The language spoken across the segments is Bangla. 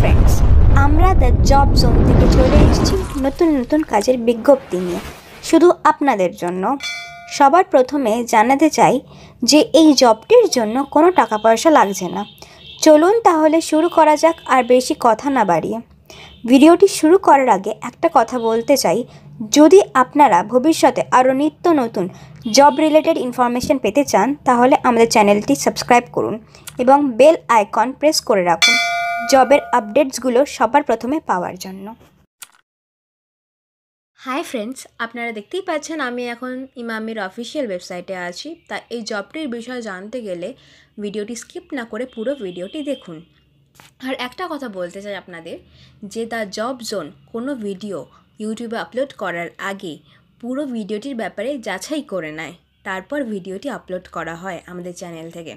ফ্রেন্ডস আমরা দ্য জব জোন থেকে চলে এসেছি নতুন নতুন কাজের বিজ্ঞপ্তি নিয়ে শুধু আপনাদের জন্য সবার প্রথমে জানাতে চাই যে এই জবটির জন্য কোনো টাকা পয়সা লাগছে না চলুন তাহলে শুরু করা যাক আর বেশি কথা না বাড়িয়ে ভিডিওটি শুরু করার আগে একটা কথা বলতে চাই যদি আপনারা ভবিষ্যতে আরও নিত্য নতুন জব রিলেটেড ইনফরমেশন পেতে চান তাহলে আমাদের চ্যানেলটি সাবস্ক্রাইব করুন এবং বেল আইকন প্রেস করে রাখুন জবের আপডেটসগুলো সবার প্রথমে পাওয়ার জন্য হাই ফ্রেন্ডস আপনারা দেখতেই পাচ্ছেন আমি এখন ইমামির অফিসিয়াল ওয়েবসাইটে আছি তা এই জবটির বিষয়ে জানতে গেলে ভিডিওটি স্কিপ না করে পুরো ভিডিওটি দেখুন আর একটা কথা বলতে চাই আপনাদের যে দ্য জব জোন কোনো ভিডিও ইউটিউবে আপলোড করার আগে পুরো ভিডিওটির ব্যাপারে যাচাই করে নেয় তারপর ভিডিওটি আপলোড করা হয় আমাদের চ্যানেল থেকে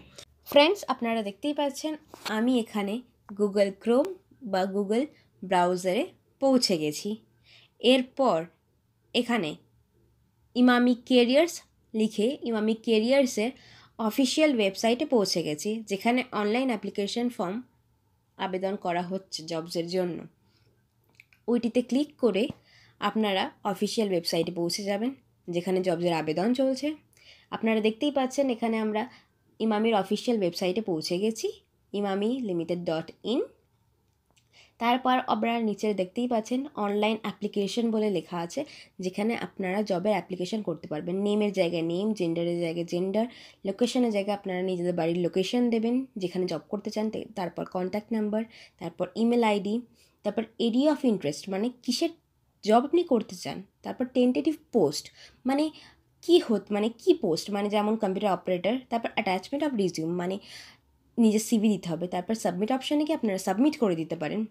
ফ্রেন্ডস আপনারা দেখতেই পাচ্ছেন আমি এখানে গুগল ক্রোম বা গুগল ব্রাউজারে পৌঁছে গেছি এরপর এখানে ইমামি কেরিয়ার্স লিখে ইমামি কেরিয়ার্সের অফিসিয়াল ওয়েবসাইটে পৌঁছে গেছি যেখানে অনলাইন অ্যাপ্লিকেশন ফর্ম আবেদন করা হচ্ছে জবসের জন্য ওইটিতে ক্লিক করে আপনারা অফিসিয়াল ওয়েবসাইটে পৌঁছে যাবেন যেখানে জবসের আবেদন চলছে আপনারা দেখতেই পাচ্ছেন এখানে আমরা ইমামির অফিসিয়াল ওয়েবসাইটে পৌঁছে গেছি ইমামি লিমিটেড ডট ইন তারপর আপনারা নিচে দেখতেই পাচ্ছেন অনলাইন অ্যাপ্লিকেশন বলে লেখা আছে যেখানে আপনারা জবের অ্যাপ্লিকেশন করতে পারবেন নেমের জায়গায় নেম জেন্ডারের জায়গায় জেন্ডার লোকেশনের জায়গায় আপনারা নিজেদের বাড়ির লোকেশন দেবেন যেখানে জব করতে চান তারপর কন্ট্যাক্ট নাম্বার তারপর ইমেল আইডি তারপর এরিয়া অফ ইন্টারেস্ট মানে কিসের জব আপনি করতে চান তারপর টেন্টেটিভ পোস্ট মানে কি হত মানে কি পোস্ট মানে যেমন কম্পিউটার অপারেটার তারপর অ্যাটাচমেন্ট অফ রিজিউম মানে নিজের সিভি দিতে হবে তারপর সাবমিট অপশানে গিয়ে আপনারা সাবমিট করে দিতে পারেন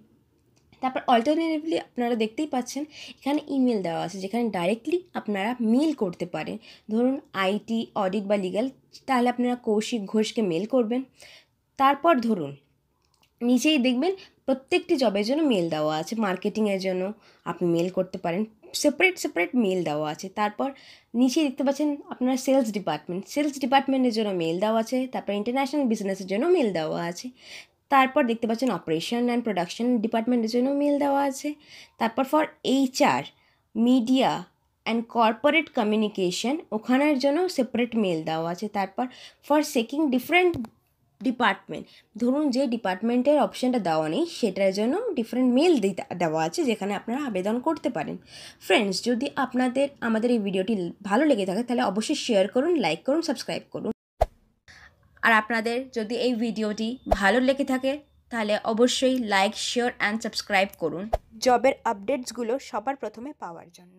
তারপর অল্টারনেটিভলি আপনারা দেখতেই পাচ্ছেন এখানে ইমেল দেওয়া আছে যেখানে ডাইরেক্টলি আপনারা মেল করতে পারেন ধরুন আইটি অডিট বা লিগাল তাহলে আপনারা কৌশিক ঘোষকে মেল করবেন তারপর ধরুন নিজেই দেখবেন প্রত্যেকটি জবের জন্য মেল দেওয়া আছে মার্কেটিংয়ের জন্য আপনি মেল করতে পারেন সেপারেট সেপারেট মেল দেওয়া আছে তারপর নিচে দেখতে পাচ্ছেন আপনার সেলস ডিপার্টমেন্ট সেলস ডিপার্টমেন্টের জন্য মেল দেওয়া আছে তারপর ইন্টারন্যাশনাল বিজনেসের জন্য মেল দেওয়া আছে তারপর দেখতে পাচ্ছেন অপারেশন অ্যান্ড প্রোডাকশন ডিপার্টমেন্টের জন্য মেল দেওয়া আছে তারপর for HR media and corporate communication ওখানের জন্য সেপারেট মেল দেওয়া আছে তারপর ফর সেকিং ডিফারেন্ট ডিপার্টমেন্ট ধরুন যে ডিপার্টমেন্টের অপশানটা দেওয়া নেই সেটার জন্য ডিফারেন্ট মেল দেওয়া আছে যেখানে আপনারা আবেদন করতে পারেন ফ্রেন্ডস যদি আপনাদের আমাদের এই ভিডিওটি ভালো লেগে থাকে তাহলে অবশ্যই শেয়ার করুন লাইক করুন সাবস্ক্রাইব করুন আর আপনাদের যদি এই ভিডিওটি ভালো লেগে থাকে তাহলে অবশ্যই লাইক শেয়ার অ্যান্ড সাবস্ক্রাইব করুন জবের আপডেটসগুলো সবার প্রথমে পাওয়ার জন্য